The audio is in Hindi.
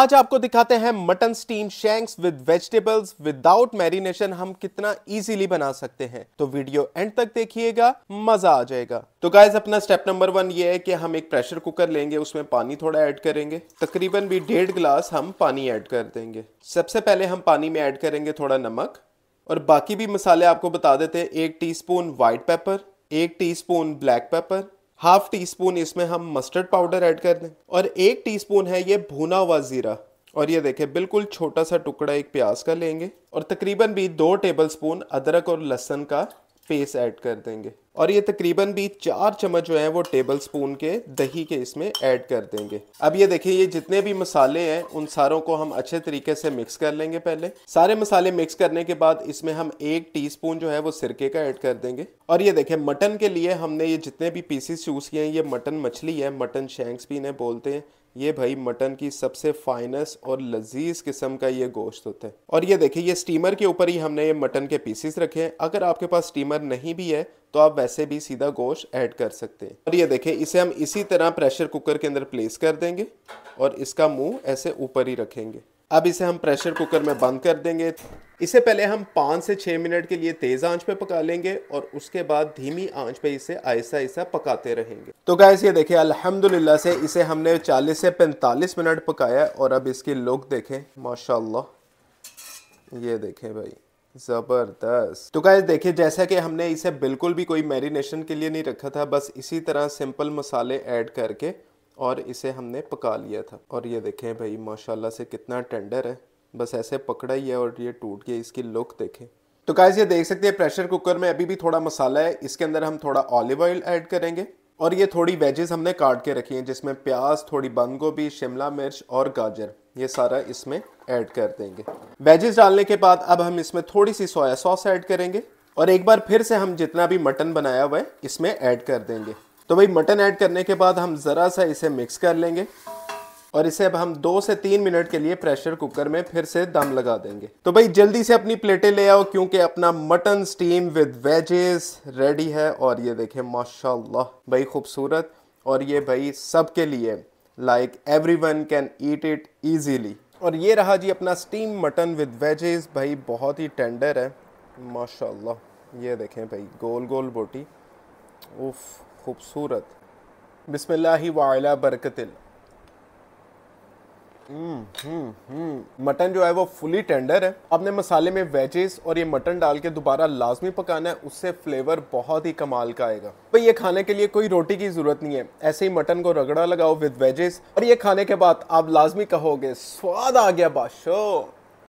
आज आपको दिखाते हैं mutton steam shanks with vegetables without marination हम कितना इजीली बना सकते हैं तो वीडियो एंड तक देखिएगा मजा आ जाएगा तो गाइज अपना स्टेप नंबर वन ये है कि हम एक प्रेशर कुकर लेंगे उसमें पानी थोड़ा ऐड करेंगे तकरीबन भी डेढ़ गिलास हम पानी ऐड कर देंगे सबसे पहले हम पानी में ऐड करेंगे थोड़ा नमक और बाकी भी मसाले आपको बता देते हैं एक टी स्पून व्हाइट पेपर एक tea black pepper half teaspoon इसमें हम मस्टर्ड पाउडर ऐड कर दें और एक टी स्पून है ये भुना हुआ ज़ीरा और ये देखें बिल्कुल छोटा सा टुकड़ा एक प्याज का लेंगे और तकरीबन भी दो टेबल स्पून अदरक और लहसुन का पेस्ट ऐड कर देंगे और ये तकरीबन भी चार चम्मच जो है वो टेबल स्पून के दही के इसमें ऐड कर देंगे अब ये देखिए ये जितने भी मसाले हैं उन सारों को हम अच्छे तरीके से मिक्स कर लेंगे पहले सारे मसाले मिक्स करने के बाद इसमें हम एक टीस्पून जो है वो सिरके का ऐड कर देंगे और ये देखिए मटन के लिए हमने ये जितने भी पीसीस चूज़ किए हैं ये मटन मछली है मटन शेंक्स भी इन्हें बोलते हैं ये भाई मटन की सबसे फाइनेस्ट और लजीज किस्म का ये गोश्त होता है और ये देखिए ये स्टीमर के ऊपर ही हमने ये मटन के पीसीस रखे हैं अगर आपके पास स्टीमर नहीं भी है तो आप वैसे भी सीधा गोश्त ऐड कर सकते हैं और ये देखें इसे हम इसी तरह प्रेशर कुकर के अंदर प्लेस कर देंगे और इसका मुंह ऐसे ऊपर ही रखेंगे अब इसे हम प्रेशर कुकर में बंद कर देंगे इसे पहले हम पाँच से छः मिनट के लिए तेज़ आंच पे पका लेंगे और उसके बाद धीमी आंच पे इसे ऐसा ऐसा पकाते रहेंगे तो गैस ये देखिए अल्हम्दुलिल्लाह से इसे हमने 40 से 45 मिनट पकाया और अब इसकी लुक देखें माशाल्लाह ये देखें भाई ज़बरदस्त तो गाइस देखिए जैसा कि हमने इसे बिल्कुल भी कोई मैरिनेशन के लिए नहीं रखा था बस इसी तरह सिंपल मसाले ऐड करके और इसे हमने पका लिया था और ये देखें भाई माशाल्लाह से कितना टेंडर है बस ऐसे पकड़ा ही है और ये टूट गया इसकी लुक देखें तो गाइस ये देख सकते हैं प्रेशर कुकर में अभी भी थोड़ा मसाला है इसके अंदर हम थोड़ा ऑलिव ऑयल ऐड करेंगे और ये थोड़ी वेजेस हमने काट के रखी हैं जिसमें प्याज थोड़ी बंद गोभी शिमला मिर्च और गाजर ये सारा इसमें ऐड कर देंगे वेजेस डालने के बाद अब हम इसमें थोड़ी सी सोया सॉस ऐड करेंगे और एक बार फिर से हम जितना भी मटन बनाया हुआ है इसमें ऐड कर देंगे तो भाई मटन ऐड करने के बाद हम ज़रा सा इसे मिक्स कर लेंगे और इसे अब हम दो से तीन मिनट के लिए प्रेशर कुकर में फिर से दम लगा देंगे तो भाई जल्दी से अपनी प्लेटें ले आओ क्योंकि अपना mutton steam with veggies ready है और ये देखें माशाल्लाह भाई खूबसूरत और ये भाई सबके लिए like everyone can eat it easily और ये रहा जी अपना स्टीम मटन विद वेजेस भाई बहुत ही टेंडर है माशाल्लाह ये देखें भाई गोल गोल बोटी उफ खूबसूरत बिसमिल्ल वाला बरकतिल हम्म, हम्म, हम्म। मटन जो है वो फुली टेंडर है अपने मसाले में वेजेस और ये मटन डाल के दोबारा लाजमी पकाना है उससे फ्लेवर बहुत ही कमाल का आएगा तो ये खाने के लिए कोई रोटी की ज़रूरत नहीं है ऐसे ही मटन को रगड़ा लगाओ विद वेजेस और ये खाने के बाद आप लाजमी कहोगे स्वाद आ गया बादशो